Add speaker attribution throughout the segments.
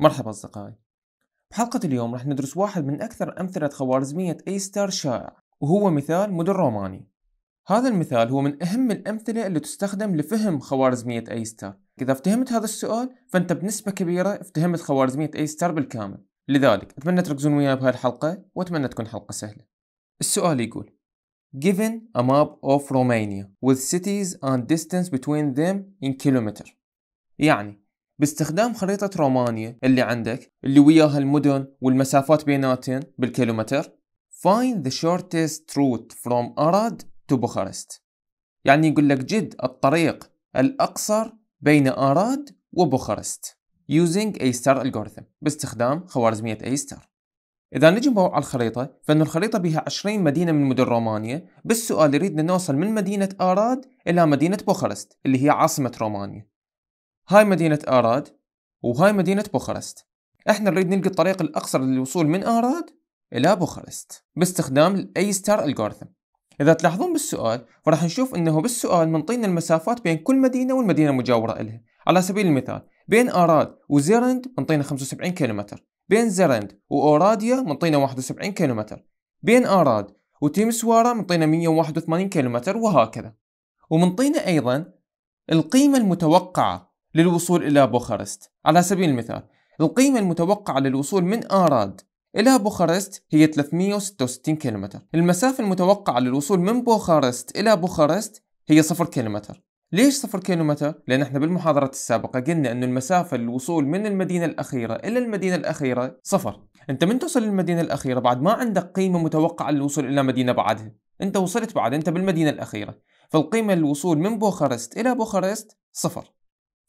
Speaker 1: مرحبا أصدقائي بحلقة اليوم رح ندرس واحد من أكثر أمثلة خوارزمية أي ستار شائع وهو مثال مدن روماني هذا المثال هو من أهم الأمثلة اللي تستخدم لفهم خوارزمية أي ستار إذا افتهمت هذا السؤال فأنت بنسبة كبيرة افتهمت خوارزمية أي ستار بالكامل لذلك أتمنى تركزون وياي بهاي الحلقة وأتمنى تكون حلقة سهلة السؤال يقول Given a map of Romania with cities and distance between them in kilometer يعني باستخدام خريطة رومانيا اللي عندك اللي وياها المدن والمسافات بيناتهم بالكيلومتر find the shortest route from Arad to Bucharest يعني يقول لك جد الطريق الأقصر بين أراد وبوخارست using A star algorithm باستخدام خوارزمية A star إذا نجي نبوع على الخريطة فإن الخريطة بها 20 مدينة من مدن رومانيا بالسؤال يريدنا نوصل من مدينة أراد إلى مدينة بوخارست اللي هي عاصمة رومانيا هاي مدينة آراد وهاي مدينة بوخارست احنا نريد نلقى الطريق الأقصر للوصول من آراد إلى بوخارست باستخدام الأي ستار ألغوريثم إذا تلاحظون بالسؤال فراح نشوف أنه بالسؤال منطينا المسافات بين كل مدينة والمدينة المجاورة إلها على سبيل المثال بين آراد وزيرند منطينا 75 كيلومتر بين زيرند وأوراديا منطينا 71 كيلومتر بين آراد وتيمسوارا منطينا 181 كيلومتر وهكذا ومنطينا أيضا القيمة المتوقعة للوصول إلى بوخارست على سبيل المثال القيمة المتوقعة للوصول من آراد إلى بوخارست هي 366 كيلومتر المسافة المتوقعة للوصول من بوخارست إلى بوخارست هي 0 كيلومتر ليش 0 كيلومتر؟ لأن احنا بالمحاضرة السابقة قلنا أن المسافة للوصول من المدينة الأخيرة إلى المدينة الأخيرة صفر أنت من توصل للمدينة الأخيرة بعد ما عندك قيمة متوقعة للوصول إلى مدينة بعدها أنت وصلت بعد أنت بالمدينة الأخيرة فالقيمة للوصول من بوخارست إلى بوخارست صفر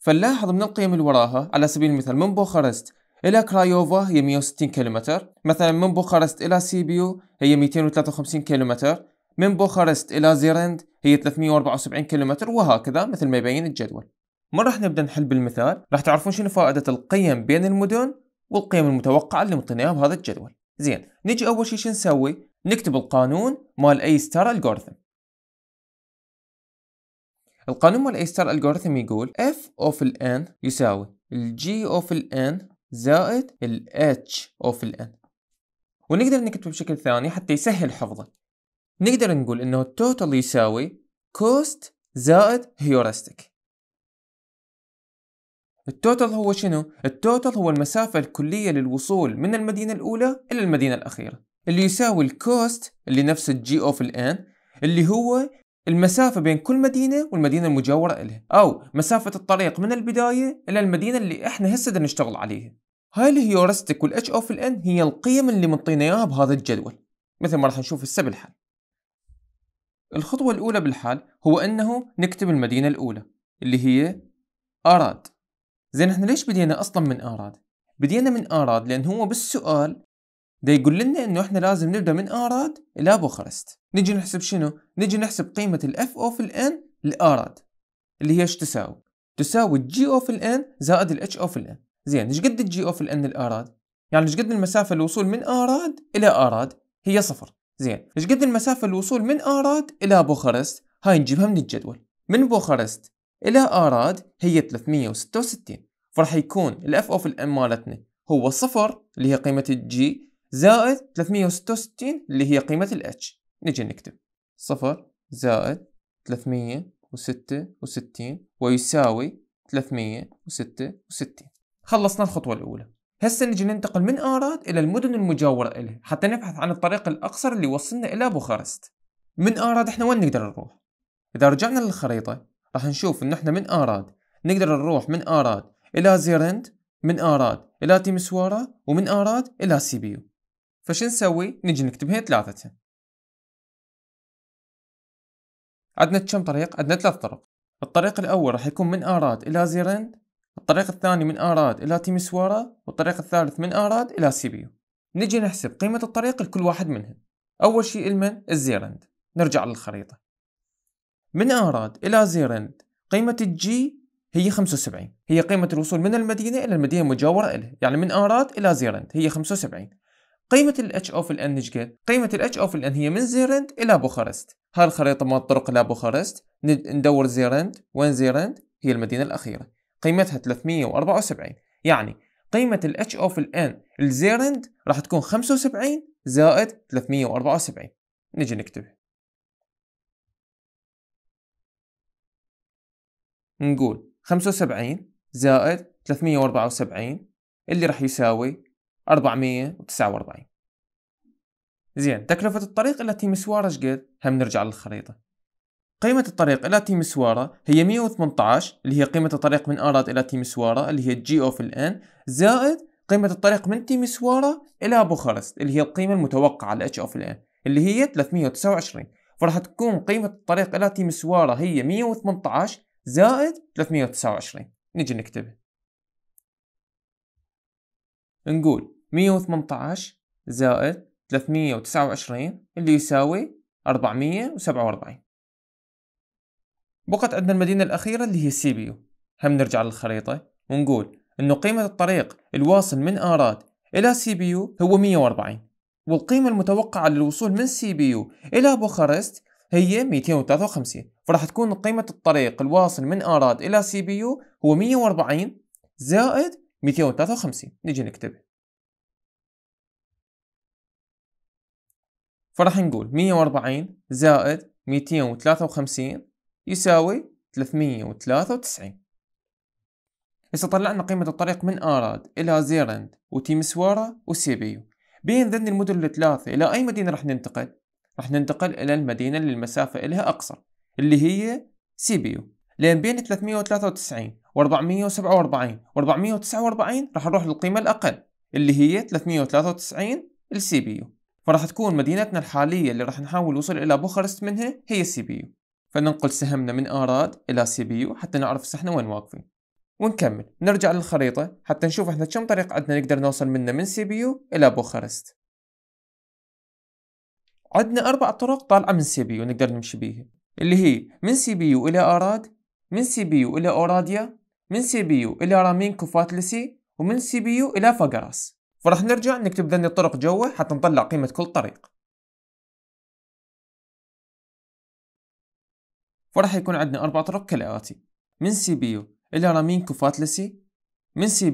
Speaker 1: فنلاحظ من القيم اللي وراها على سبيل المثال من بوخارست إلى كرايوفا هي 160 كيلومتر مثلا من بوخارست إلى سيبيو هي 253 كيلومتر من بوخارست إلى زيرند هي 374 كيلومتر وهكذا مثل ما يبين الجدول ما راح نبدأ نحل بالمثال راح تعرفون شنو فائدة القيم بين المدن والقيم المتوقعة اللي مطيناها بهذا الجدول زين نجي أول شيء شو نسوي نكتب القانون مال أي ستار الجورثم القانون الأيسر الجوريثمي يقول اف اوف الان يساوي الجي اوف الان زائد الاتش اوف الان ونقدر نكتبه بشكل ثاني حتى يسهل حفظه نقدر نقول انه التوتال يساوي كوست زائد هيورستيك التوتال هو شنو؟ التوتال هو المسافة الكلية للوصول من المدينة الأولى إلى المدينة الأخيرة اللي يساوي الكوست اللي نفس الجي اوف الان اللي هو المسافة بين كل مدينة والمدينة المجاورة إلها أو مسافة الطريق من البداية إلى المدينة اللي إحنا هسه بدنا نشتغل عليها هاي الهيورستيك والاتش اوف الان هي القيم اللي منطينا اياها بهذا الجدول مثل ما راح نشوف هسه بالحال الخطوة الأولى بالحال هو أنه نكتب المدينة الأولى اللي هي آراد زين احنا ليش بدينا أصلا من آراد؟ بدينا من آراد لأن هو بالسؤال ده يقول لنا انه احنا لازم نبدا من اراد الى بوخرست نجي نحسب شنو نجي نحسب قيمه الاف اوف الان لاراد اللي هي ايش تساوي تساوي الجي اوف الان زائد الاتش اوف الان زين ايش قد الجي اوف الان لاراد يعني ايش قد المسافه الوصول من اراد الى اراد هي صفر زين ايش قد المسافه الوصول من اراد الى بوخرست هاي نجيبها من الجدول من بوخرست الى اراد هي 366 فراح يكون الاف اوف الان مالتنا هو صفر اللي هي قيمه الجي زائد 366 اللي هي قيمة ال H نجي نكتب صفر زائد 366 ويساوي 366 خلصنا الخطوة الأولى هسه نجي ننتقل من آراد إلى المدن المجاورة إليه حتى نبحث عن الطريق الأقصر اللي وصلنا إلى بوخارست من آراد احنا وين نقدر نروح؟ إذا رجعنا للخريطة راح نشوف إن احنا من آراد نقدر نروح من آراد إلى زيرند من آراد إلى تيمسوارا ومن آراد إلى سيبيو فش نسوي نجي نكتب هنا ثلاثتها
Speaker 2: عندنا كم طريق عندنا ثلاث طرق
Speaker 1: الطريق الاول راح يكون من اراد الى زيرند الطريق الثاني من اراد الى تيمسوارا والطريق الثالث من اراد الى سيبيو نجي نحسب قيمة الطريق لكل واحد منهم اول شيء المن الزيرند نرجع للخريطة من اراد الى زيرند قيمة الجي هي 75 هي قيمة الوصول من المدينة إلى المدينة المجاورة إليه يعني من آراد إلى زيرند هي 75 قيمة ال H of N نشقد قيمة ال H of N هي من زيرند إلى بوخارست هاي الخريطة مال الطرق إلى بوخارست ندور زيرند وين زيرند هي المدينة الأخيرة قيمتها 374 يعني قيمة ال H of N الزيرند راح تكون 75 زائد 374 نجي نكتب. نقول 75 زائد 374 اللي راح يساوي 449 زين تكلفة الطريق إلى تيمسوارا شقد؟ هم نرجع للخريطة قيمة الطريق إلى تيمسوارة هي 118 اللي هي قيمة الطريق من أراد إلى تيمسوارة اللي هي جي أوف الآن زائد قيمة الطريق من تيمسوارة إلى بوخارست اللي هي القيمة المتوقعة H أوف الآن اللي هي 329 فراح تكون قيمة الطريق إلى تيمسوارة هي 118 زائد 329 نجي نكتبها نقول 118 زائد 329 اللي يساوي 447 بقت عندنا المدينة الأخيرة اللي هي السي بي يو هم نرجع للخريطة ونقول إنه قيمة الطريق الواصل من آراد إلى سي بي يو هو 140 والقيمة المتوقعة للوصول من سي بي يو إلى بوخارست هي 253 فراح تكون قيمة الطريق الواصل من آراد إلى سي بي يو هو 140 زائد 253 نجي نكتبه فراح نقول 140 زائد 253 يساوي 393 هسه طلعنا قيمة الطريق من آراد إلى زيرند وتيمسوارا وسيبيو بين ذن المدن الثلاثة إلى أي مدينة راح ننتقل؟ راح ننتقل إلى المدينة اللي المسافة إلها أقصر اللي هي سيبيو لأن بين 393 و 447 و 449 راح نروح للقيمة الأقل اللي هي 393 السيبيو فرح تكون مدينتنا الحالية اللي رح نحاول وصل إلى بوخارست منها هي السي بي يو فننقل سهمنا من آراد إلى سي بي يو حتى نعرف احنا وين واقفين ونكمل نرجع للخريطة حتى نشوف احنا كم طريق عندنا نقدر نوصل منه من سي بي يو إلى بوخارست عندنا أربع طرق طالعة من سي بي يو نقدر نمشي بيها اللي هي من سي بي يو إلى آراد من سي بي يو إلى أوراديا من سي بي يو إلى رامين كوفاتلسي ومن سي بي يو إلى فقراس فرح نرجع نكتب ذني الطرق جوا حتى نطلع قيمة كل طريق
Speaker 2: فرح يكون عندنا أربع طرق
Speaker 1: كالآتي من سي إلى رامين كوفاتلسي من سي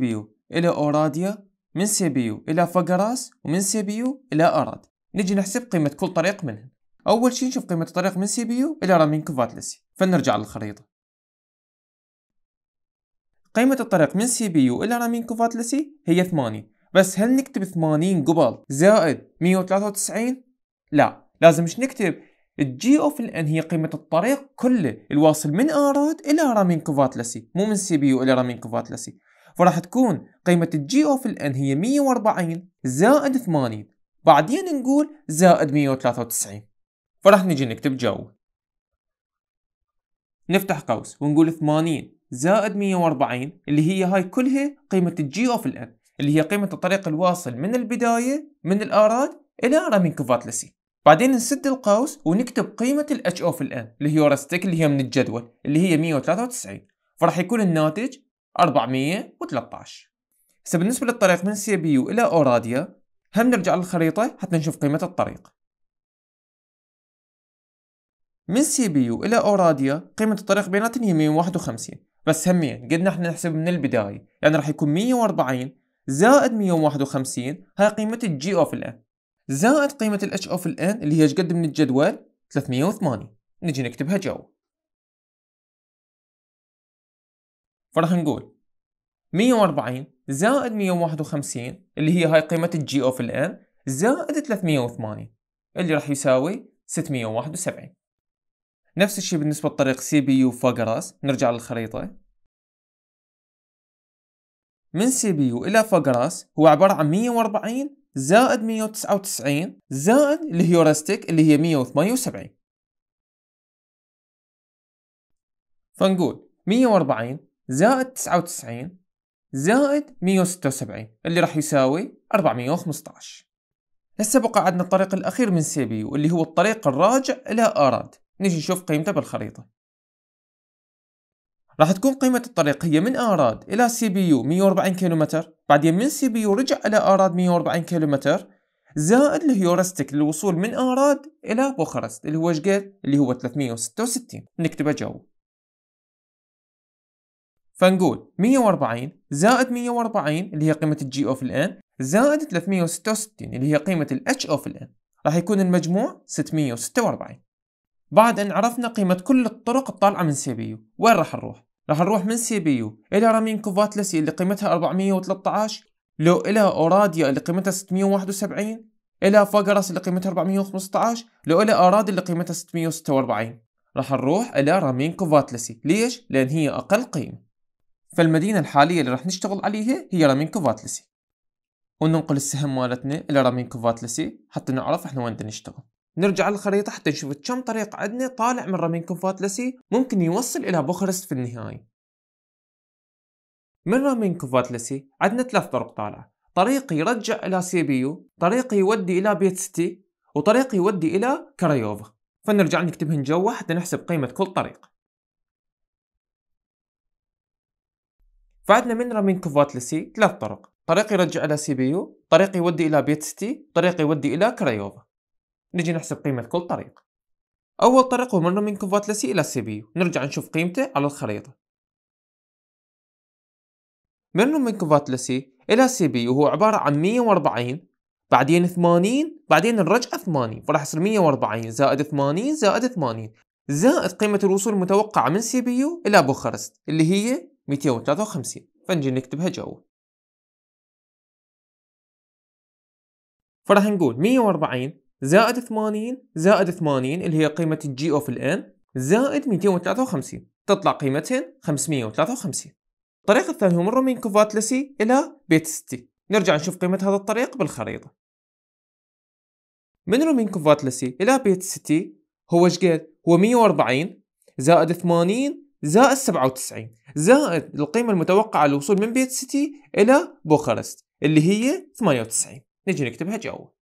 Speaker 1: إلى أوراديا من سي إلى فقراس ومن سي بي إلى أراد نجي نحسب قيمة كل طريق منهم أول شي نشوف قيمة الطريق من سي إلى رامين كوفاتلسي فنرجع للخريطة قيمة الطريق من سي إلى رامين كوفاتلسي هي 8 بس هل نكتب 80 قبل زائد 193 لا لازم مش نكتب الجي اوف الان هي قيمه الطريق كله الواصل من اراد الى رامين كوفاتلسي مو من سي بي يو الى رامين كوفاتلسي فراح تكون قيمه الجي اوف الان هي 140 زائد 80 بعدين نقول زائد 193 فراح نجي نكتب جو نفتح قوس ونقول 80 زائد 140 اللي هي هاي كلها قيمة الجي اوف الان اللي هي قيمة الطريق الواصل من البداية من الآراد إلى رامين كوفاتلسي بعدين نسد القوس ونكتب قيمة ال HO في الآن اللي هي ورستك اللي هي من الجدول اللي هي 193 فراح يكون الناتج 413 هسه بالنسبة للطريق من سي بي يو إلى أوراديا هم نرجع للخريطة حتى نشوف قيمة الطريق من سي بي يو إلى أوراديا قيمة الطريق بيناتهم هي 151 بس همين قلنا احنا نحسب من البداية يعني راح يكون 140 زائد 151 هاي قيمة الجي اوف الان زائد قيمة الاتش اوف الان اللي هي ايش قد من الجدول 308 نجي نكتبها جوا فراح نقول 140 زائد 151 اللي هي هاي قيمة الجي اوف الان زائد 308 اللي راح يساوي 671 نفس الشيء بالنسبة لطريق سي بي يو نرجع للخريطة من يو الى فقراس هو عباره عن 140 زائد 199 زائد الهيورستيك اللي هي 178 فنقول 140 زائد 99 زائد 176 اللي راح يساوي 415 هسه بقى عندنا الطريق الاخير من يو اللي هو الطريق الراجع الى اراد نجي نشوف قيمته بالخريطه راح تكون قيمة الطريق هي من أراد إلى سي بي يو 140 كيلومتر بعدين من سي بي يو رجع إلى أراد 140 كيلومتر زائد الهيورستيك للوصول من أراد إلى بوخارست اللي هو شقد اللي هو 366 نكتبه جو. فنقول 140 زائد 140 اللي هي قيمة الجي اوف الان زائد 366 اللي هي قيمة الاتش اوف الان راح يكون المجموع 646 بعد ان عرفنا قيمة كل الطرق الطالعة من سيبيو وين راح نروح؟ راح نروح من سيبيو الى رامينكو فاتلسي اللي قيمتها 413 لو الى اوراديا اللي قيمتها 671 الى فاجراس اللي قيمتها 415 لو الى اراد اللي قيمتها 646 راح نروح الى رامين كوفاتلسي ليش؟ لان هي اقل قيمة فالمدينة الحالية اللي راح نشتغل عليها هي رامين كوفاتلسي وننقل السهم مالتنا الى رامين كوفاتلسي حتى نعرف احنا وين نشتغل نرجع للخريطة حتى نشوف كم طريق عندنا طالع من رامين كوفاتلسي ممكن يوصل إلى بوخارست في النهاية من رامين كوفاتلسي عندنا ثلاث طرق طالعة طريق يرجع إلى سيبيو طريق يودي إلى بيت ستي وطريق يودي إلى كرايوفا فنرجع نكتبهن جوا حتى نحسب قيمة كل طريق فعندنا من رامين كوفاتلسي ثلاث طرق طريق يرجع إلى سيبيو طريق يودي إلى بيت ستي طريق يودي إلى كرايوفا نجي نحسب قيمة كل طريق أول طريق هو مر من كوفات لسي إلى سي بي ونرجع نشوف قيمته على الخريطة مر من كوفات لسي إلى سي بي وهو عبارة عن 140 بعدين 80 بعدين الرجعة 80 فراح يصير 140 زائد 80 زائد 80 زائد قيمة الوصول المتوقعة من سي بي يو إلى بوخارست اللي هي 253 فنجي نكتبها جوا فراح نقول 140 زائد 80 زائد 80 اللي هي قيمة الجي اوف الان زائد 253 تطلع قيمتهن 553 الطريق الثاني هو من رومين كوفاتلسي إلى بيت ستي نرجع نشوف قيمة هذا الطريق بالخريطة من رومين كوفاتلسي إلى بيت ستي هو شقد هو 140 زائد 80 زائد 97 زائد القيمة المتوقعة للوصول من بيت سيتي إلى بوخارست اللي هي 98 نجي نكتبها جوا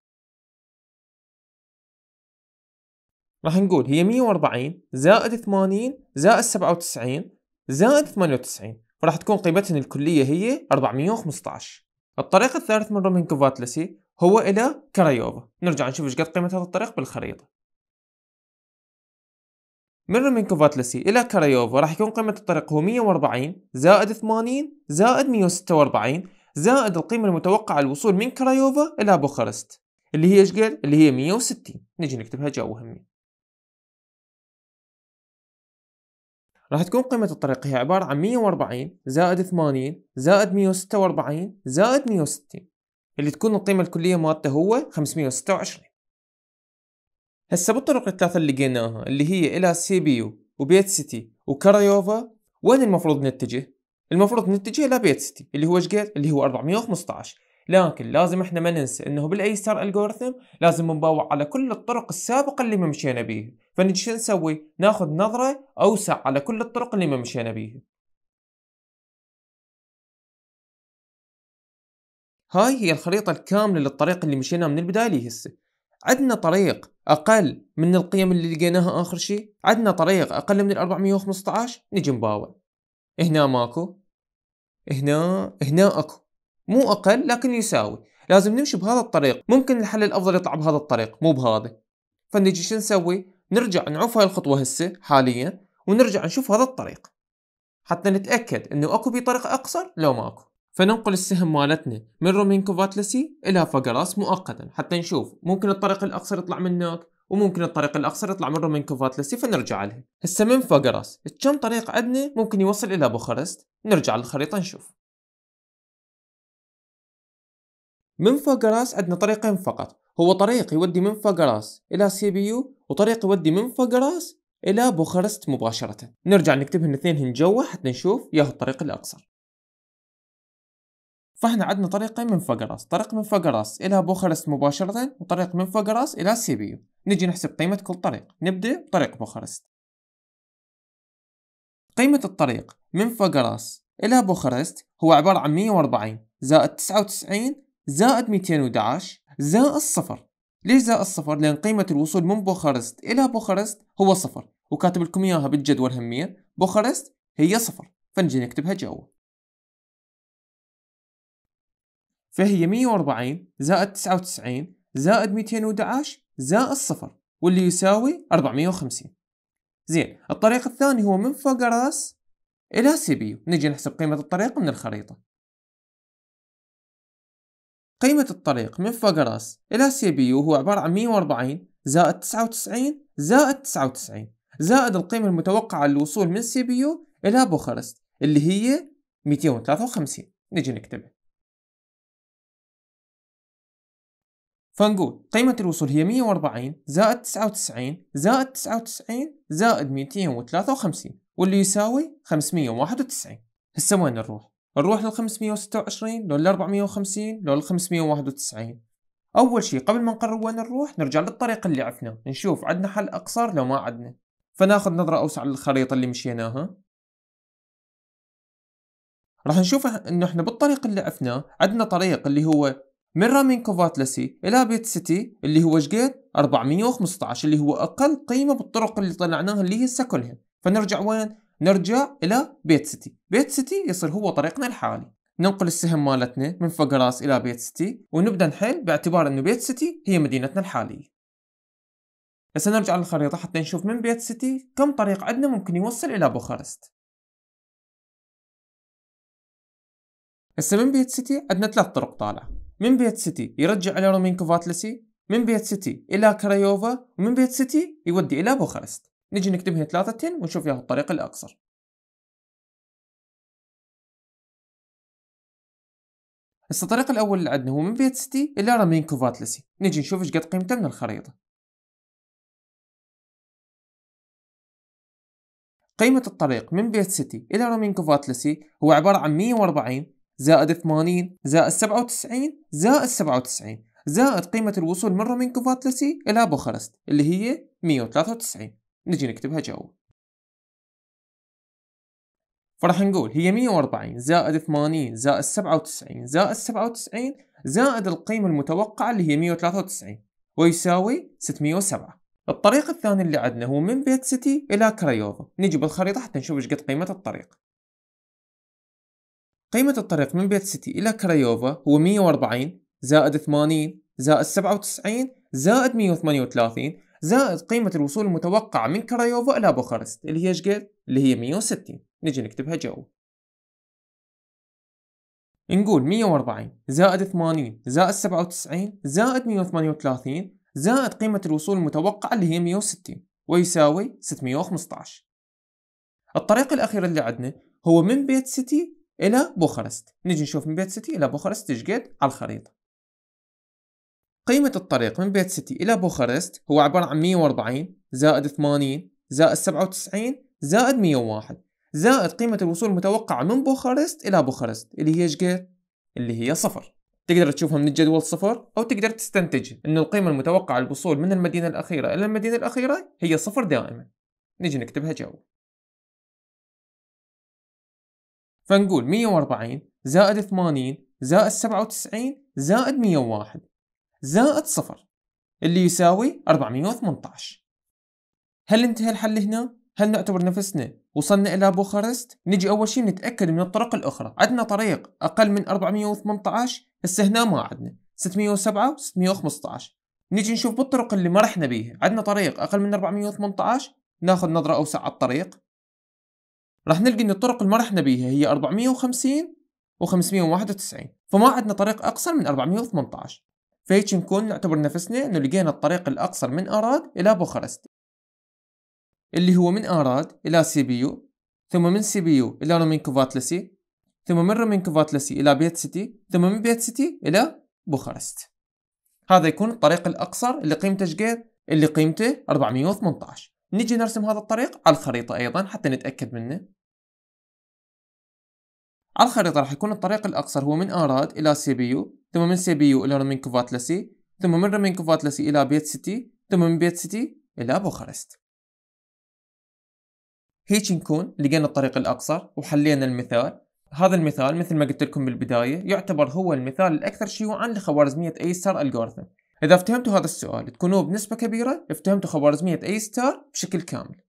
Speaker 1: راح نقول هي 140 زائد 80 زائد 97 زائد 98 وراح تكون قيمتهن الكلية هي 415 الطريق الثالث من رومينكو فاتلسي هو إلى كرايوفا نرجع نشوف ايش قد قيمة هذا الطريق بالخريطة من رومينكو فاتلسي إلى كرايوفا راح يكون قيمة الطريق هو 140 زائد 80 زائد 146 زائد القيمة المتوقعة للوصول من كرايوفا إلى بوخارست اللي هي ايش قد؟ اللي هي 160 نجي
Speaker 2: نكتبها جوا همي راح تكون قيمة
Speaker 1: الطريق هي عبارة عن 140 زائد 80 زائد 146 زائد 160 اللي تكون القيمة الكلية مالته هو 526 هسه بالطرق الثلاثة اللي لقيناها اللي هي إلى سي بي يو وبيت سيتي وكرايوفا وين المفروض نتجه؟ المفروض نتجه إلى بيت سيتي اللي هو شقد اللي هو 415 لكن لازم احنا ما ننسى انه بالاي ستار لازم نباوع على كل الطرق السابقة اللي ما مشينا بيها فنجي شو نسوي؟ ناخذ نظرة أوسع على كل الطرق اللي ما
Speaker 2: مشينا بيها
Speaker 1: هاي هي الخريطة الكاملة للطريق اللي مشينا من البداية لهسه عندنا طريق أقل من القيم اللي لقيناها آخر شيء عندنا طريق أقل من ال 415 نجي نباوع. هنا ماكو هنا هنا أكو مو أقل لكن يساوي لازم نمشي بهذا الطريق ممكن الحل الأفضل يطلع بهذا الطريق مو بهذا فنجي شو نسوي نرجع نعوف هاي الخطوة هسه حاليا ونرجع نشوف هذا الطريق حتى نتأكد انه اكو طريق اقصر لو ما اكو فننقل السهم مالتنا من رومين كوفاتلسي الى فقراس مؤقتا حتى نشوف ممكن الطريق الاقصر يطلع من هناك وممكن الطريق الاقصر يطلع من رومين كوفاتلسي فنرجع له هسه من فقراس كم طريق عندنا ممكن يوصل الى بوخارست نرجع للخريطة نشوف من فقراس عندنا طريقين فقط هو طريق يودي من فقراس الى سي بي يو وطريق يودي من فوق راس إلى بوخارست مباشرة نرجع نكتبهن اثنينهن جوا حتى نشوف ياهو الطريق الأقصر فاحنا عندنا طريقين من فقراس طريق من فقراس إلى بوخارست مباشرة وطريق من فقراس إلى سيبيو نجي نحسب قيمة كل طريق نبدأ بطريق بوخارست قيمة الطريق من فقراس إلى بوخارست هو عبارة عن 140 زائد 99 زائد 211 زائد 0 ليش زائد الصفر؟ لأن قيمة الوصول من بوخارست إلى بوخارست هو صفر وكاتب لكم إياها بالجدول همية بوخارست
Speaker 2: هي صفر فنجي نكتبها جوا
Speaker 1: فهي 140 زائد 99 زائد 211 زائد صفر واللي يساوي 450 زين الطريق الثاني هو من فوق راس إلى سي بي نجي نحسب قيمة الطريق من الخريطة قيمة الطريق من فقراس إلى سي بي يو هو عبارة عن 140 زائد 99 زائد 99 زائد القيمة المتوقعة للوصول من سي بي يو إلى بوخارست اللي هي 253 نجي نكتبها فنقول قيمة الوصول هي 140 زائد 99 زائد 99 زائد 253 واللي يساوي 591 هسه وين نروح؟ نروح لل 526 لو ال 450 لو ال 591 اول شيء قبل ما نقرر وين نروح نرجع للطريق اللي عفنا نشوف عندنا حل اقصر لو ما عندنا فناخذ نظرة اوسع للخريطة اللي مشيناها راح نشوف انه احنا بالطريق اللي عفناه عندنا طريق اللي هو من رامين كوفاتلسي الى بيت سيتي اللي هو شقد 415 اللي هو اقل قيمة بالطرق اللي طلعناها اللي هي ساكلهن فنرجع وين نرجع إلى بيت سيتي بيت سيتي يصير هو طريقنا الحالي ننقل السهم مالتنا من فقراس إلى بيت سيتي ونبدأ نحل باعتبار أنه بيت سيتي هي مدينتنا الحالية هسه نرجع للخريطة حتى نشوف من بيت سيتي كم طريق عندنا ممكن يوصل إلى بوخارست
Speaker 2: هسه من بيت سيتي عندنا ثلاث طرق طالعة
Speaker 1: من بيت سيتي يرجع إلى رومينكوفاتلسي من بيت سيتي إلى كرايوفا ومن بيت سيتي يودي إلى بوخارست نجي نكتب هنا ثلاثة تن ونشوف ياخذ الطريق الأقصر
Speaker 2: هسه الطريق الأول اللي عندنا هو من بيت ستي إلى رامين كوفاتلسي نجي نشوف ايش قد قيمته من الخريطة قيمة الطريق من بيت سيتي
Speaker 1: إلى رمين كوفاتلسي هو عبارة عن 140 زائد 80 زائد 97 زائد 97 زائد قيمة الوصول من رومينكوفاتلسي إلى بوخارست اللي هي 193 نجي نكتبها جو فراح نقول هي 140 زائد 80 زائد 97 زائد 97 زائد القيمة المتوقعة اللي هي 193 ويساوي 607 الطريق الثاني اللي عندنا هو من بيت سيتي إلى كرايوفا نجي بالخريطة حتى نشوف ايش قد قيمة الطريق قيمة الطريق من بيت سيتي إلى كرايوفا هو 140 زائد 80 زائد 97 زائد 138 زائد قيمة الوصول المتوقعة من كرايوفا إلى بوخارست اللي هي إيش قد؟ اللي هي 160 نجي نكتبها جو نقول 140 زائد 80 زائد 97 زائد 138 زائد قيمة الوصول المتوقعة اللي هي 160 ويساوي 615 الطريق الأخير اللي عندنا هو من بيت سيتي إلى بوخارست نجي نشوف من بيت سيتي إلى بوخارست ايش قد على الخريطة قيمة الطريق من بيت سيتي إلى بوخارست هو عبارة عن 140 زائد 80 زائد 97 زائد 101 زائد قيمة الوصول المتوقعة من بوخارست إلى بوخارست اللي هي شقد؟ اللي هي صفر تقدر تشوفها من الجدول صفر أو تقدر تستنتج أن القيمة المتوقعة للوصول من المدينة الأخيرة إلى المدينة الأخيرة هي صفر دائما نجي نكتبها جوا فنقول 140 زائد 80 زائد 97 زائد 101 زائد صفر اللي يساوي 418 هل انتهى الحل هنا؟ هل نعتبر نفسنا وصلنا إلى بوخارست؟ نجي أول شيء نتأكد من الطرق الأخرى عندنا طريق أقل من 418 هسه هنا ما عندنا 607 و615 نجي نشوف بالطرق اللي ما رحنا بيها عندنا طريق أقل من 418 ناخذ نظرة أوسع على الطريق راح نلقي أن الطرق اللي ما رحنا بيها هي 450 و591 فما عندنا طريق أقصر من 418 فهيك نكون نعتبر نفسنا انه لقينا الطريق الاقصر من اراد الى بوخارست اللي هو من اراد الى سيبيو ثم من سيبيو الى رومينكوفاتلسي ثم من رومينكوفاتلسي الى بيت سيتي ثم من بيت سيتي الى بوخارست هذا يكون الطريق الاقصر اللي قيمته شقد اللي قيمته 418 نجي نرسم هذا الطريق على الخريطه ايضا حتى نتاكد منه على الخريطة راح يكون الطريق الأقصر هو من أراد إلى سيبيو ثم من سيبيو إلى رومينكو ثم من رومينكو إلى بيت سيتي ثم من بيت سيتي إلى بوخارست هيك نكون لقينا الطريق الأقصر وحلينا المثال هذا المثال مثل ما قلت لكم بالبداية يعتبر هو المثال الأكثر شيوعا لخوارزمية أي ستار ألغورثم إذا افتهمتوا هذا السؤال تكونوا بنسبة كبيرة افتهمتوا خوارزمية أي ستار بشكل كامل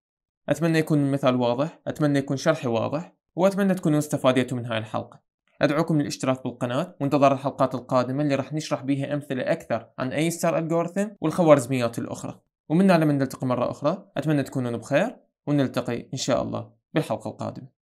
Speaker 1: أتمنى يكون المثال واضح أتمنى يكون شرحي واضح وأتمنى تكونوا استفاديتوا من هاي الحلقة أدعوكم للاشتراك بالقناة وانتظار الحلقات القادمة اللي راح نشرح بيها أمثلة أكثر عن أي ستار ألغورثم والخوارزميات الأخرى ومننا لما نلتقي مرة أخرى أتمنى تكونون بخير ونلتقي إن شاء الله بالحلقة القادمة